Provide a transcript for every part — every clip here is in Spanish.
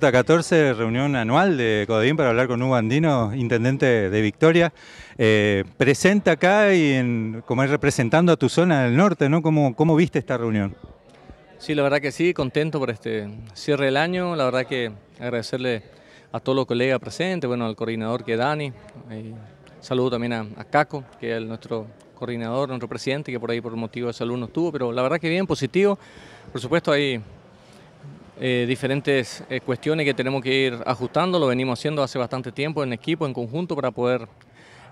14, reunión anual de Codavín para hablar con Hugo Andino, intendente de Victoria. Eh, presenta acá y como es representando a tu zona del norte, ¿no? ¿Cómo, ¿Cómo viste esta reunión? Sí, la verdad que sí, contento por este cierre del año. La verdad que agradecerle a todos los colegas presentes, bueno, al coordinador que es Dani. Eh, saludo también a, Caco, que es nuestro coordinador, nuestro presidente, que por ahí por motivo de salud no estuvo, pero la verdad que bien, positivo. Por supuesto, ahí eh, diferentes eh, cuestiones que tenemos que ir ajustando, lo venimos haciendo hace bastante tiempo en equipo, en conjunto, para poder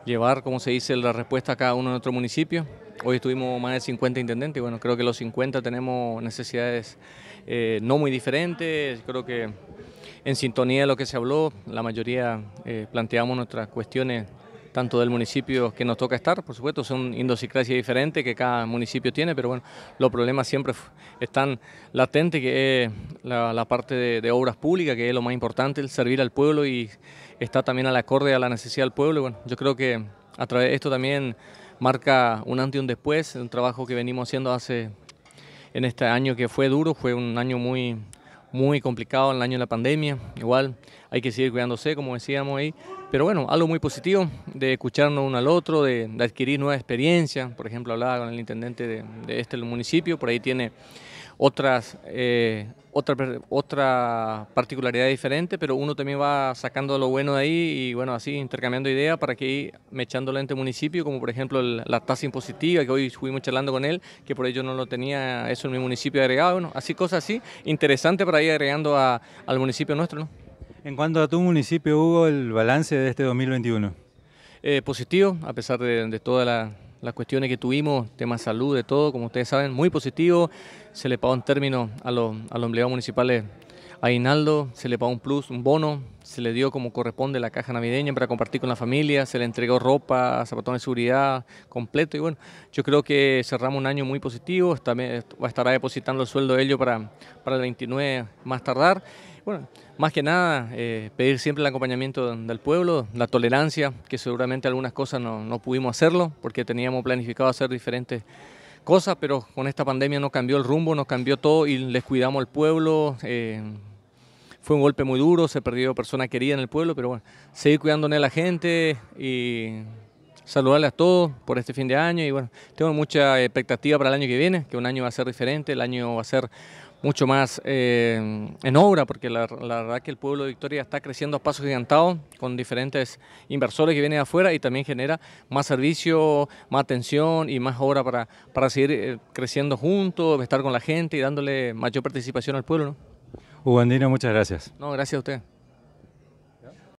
llevar, como se dice, la respuesta a cada uno de nuestros municipios. Hoy estuvimos más de 50 intendentes bueno, creo que los 50 tenemos necesidades eh, no muy diferentes, creo que en sintonía de lo que se habló, la mayoría planteamos nuestras cuestiones tanto del municipio que nos toca estar, por supuesto, son idiosincrasia diferentes que cada municipio tiene, pero bueno, los problemas siempre están latentes, que es la, parte de, obras públicas, que es lo más importante, el servir al pueblo y está también al acorde a la necesidad del pueblo. Bueno, yo creo que a través de esto también marca un antes y un después, un trabajo que venimos haciendo hace en este año que fue duro, fue un año muy muy complicado el año de la pandemia, igual hay que seguir cuidándose, como decíamos ahí, pero bueno, algo muy positivo de escucharnos uno al otro, de, adquirir nueva experiencia, por ejemplo, hablaba con el intendente de, este municipio, por ahí tiene otras, eh, otra, otra particularidad diferente, pero uno también va sacando lo bueno de ahí y bueno, así intercambiando ideas para que ir mechándolo entre municipios, como por ejemplo la tasa impositiva, que hoy fuimos charlando con él, que por ello no lo tenía eso en mi municipio agregado, bueno, así cosas así, interesante para ir agregando al municipio nuestro, ¿no? En cuanto a tu municipio, Hugo, el balance de este 2021. Eh, positivo, a pesar de toda la las cuestiones que tuvimos, tema salud, de todo, como ustedes saben, muy positivo. Se le pagó en términos a los, a los empleados municipales Aguinaldo, se le pagó un plus, un bono, se le dio como corresponde la caja navideña para compartir con la familia, se le entregó ropa, zapatones de seguridad completo y bueno, yo creo que cerramos un año muy positivo, estará depositando el sueldo de ellos para, para el 29 más tardar. Bueno, más que nada, eh, pedir siempre el acompañamiento del pueblo, la tolerancia, que seguramente algunas cosas no, no pudimos hacerlo porque teníamos planificado hacer diferentes cosas, pero con esta pandemia nos cambió el rumbo, nos cambió todo y les cuidamos al pueblo. Eh, fue un golpe muy duro, se perdió persona querida en el pueblo, pero bueno, seguir cuidándole a la gente y saludarle a todos por este fin de año y bueno, tengo mucha expectativa para el año que viene, que un año va a ser diferente, el año va a ser mucho más eh, en obra, porque la, verdad que el pueblo de Victoria está creciendo a pasos gigantados con diferentes inversores que vienen de afuera y también genera más servicio, más atención y más obra para, para seguir eh, creciendo juntos, estar con la gente y dándole mayor participación al pueblo. ¿no? muchas gracias. No, gracias a usted.